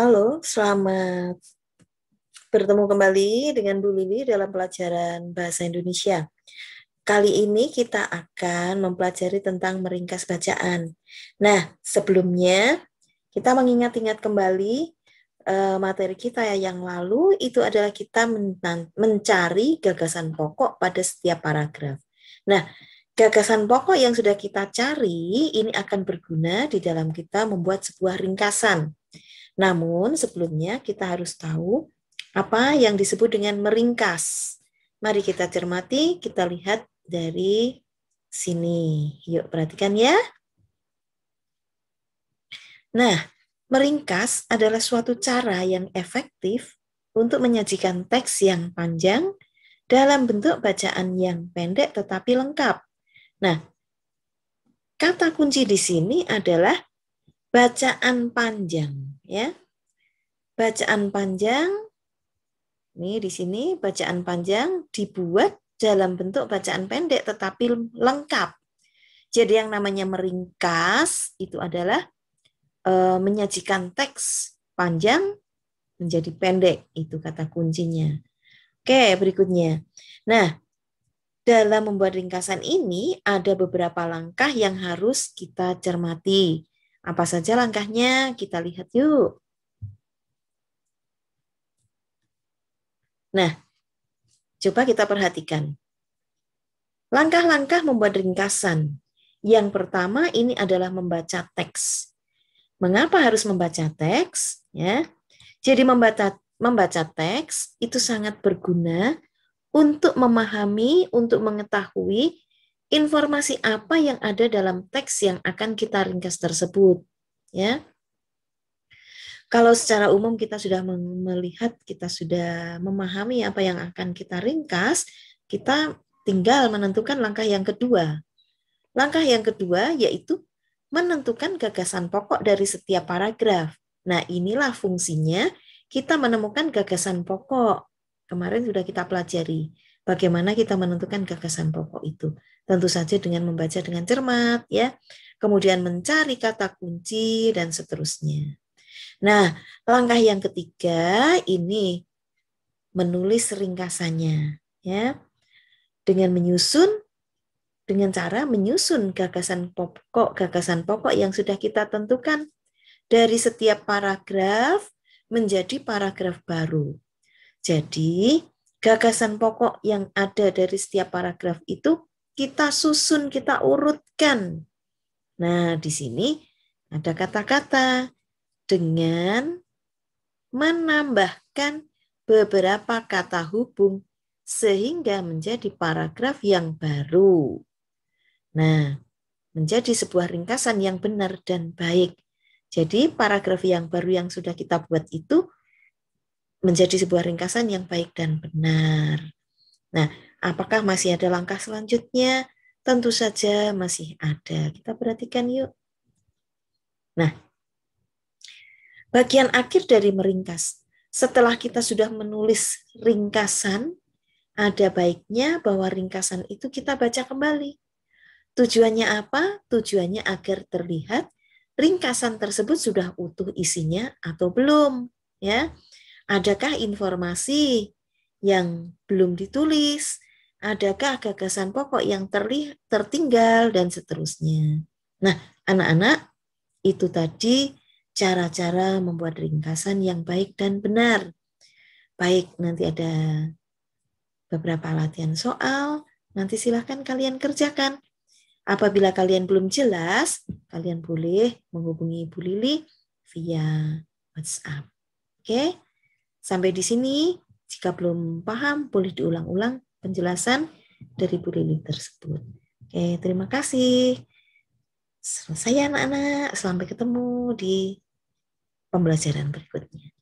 Halo, selamat bertemu kembali dengan Bu Lili dalam pelajaran Bahasa Indonesia. Kali ini kita akan mempelajari tentang meringkas bacaan. Nah, sebelumnya kita mengingat-ingat kembali uh, materi kita ya yang lalu itu adalah kita mencari gagasan pokok pada setiap paragraf. Nah, gagasan pokok yang sudah kita cari ini akan berguna di dalam kita membuat sebuah ringkasan namun sebelumnya kita harus tahu apa yang disebut dengan meringkas. Mari kita cermati, kita lihat dari sini. Yuk perhatikan ya. Nah, meringkas adalah suatu cara yang efektif untuk menyajikan teks yang panjang dalam bentuk bacaan yang pendek tetapi lengkap. Nah, kata kunci di sini adalah bacaan panjang ya. Bacaan panjang ini di sini bacaan panjang dibuat dalam bentuk bacaan pendek tetapi lengkap. Jadi yang namanya meringkas itu adalah e, menyajikan teks panjang menjadi pendek itu kata kuncinya. Oke, berikutnya. Nah, dalam membuat ringkasan ini ada beberapa langkah yang harus kita cermati. Apa saja langkahnya? Kita lihat yuk. Nah, coba kita perhatikan. Langkah-langkah membuat ringkasan. Yang pertama ini adalah membaca teks. Mengapa harus membaca teks? Ya, jadi membaca membaca teks itu sangat berguna untuk memahami, untuk mengetahui informasi apa yang ada dalam teks yang akan kita ringkas tersebut ya kalau secara umum kita sudah melihat kita sudah memahami apa yang akan kita ringkas kita tinggal menentukan langkah yang kedua langkah yang kedua yaitu menentukan gagasan pokok dari setiap paragraf nah inilah fungsinya kita menemukan gagasan pokok kemarin sudah kita pelajari Bagaimana kita menentukan gagasan pokok itu? Tentu saja dengan membaca dengan cermat ya. Kemudian mencari kata kunci dan seterusnya. Nah, langkah yang ketiga ini menulis ringkasannya ya. Dengan menyusun dengan cara menyusun gagasan pokok gagasan pokok yang sudah kita tentukan dari setiap paragraf menjadi paragraf baru. Jadi, gagasan pokok yang ada dari setiap paragraf itu kita susun, kita urutkan. Nah, di sini ada kata-kata dengan menambahkan beberapa kata hubung sehingga menjadi paragraf yang baru. Nah, menjadi sebuah ringkasan yang benar dan baik. Jadi paragraf yang baru yang sudah kita buat itu menjadi sebuah ringkasan yang baik dan benar. Nah, apakah masih ada langkah selanjutnya? Tentu saja masih ada. Kita perhatikan yuk. Nah, bagian akhir dari meringkas. Setelah kita sudah menulis ringkasan, ada baiknya bahwa ringkasan itu kita baca kembali. Tujuannya apa? Tujuannya agar terlihat ringkasan tersebut sudah utuh isinya atau belum, ya. Adakah informasi yang belum ditulis? Adakah gagasan pokok yang terlihat, tertinggal dan seterusnya? Nah, anak-anak, itu tadi cara-cara membuat ringkasan yang baik dan benar. Baik, nanti ada beberapa latihan soal, nanti silahkan kalian kerjakan. Apabila kalian belum jelas, kalian boleh menghubungi Bu Lili via WhatsApp. Oke. Okay? Sampai di sini, jika belum paham, boleh diulang-ulang penjelasan dari Bu Lili tersebut. Oke, terima kasih. Selesai anak-anak. Sampai ketemu di pembelajaran berikutnya.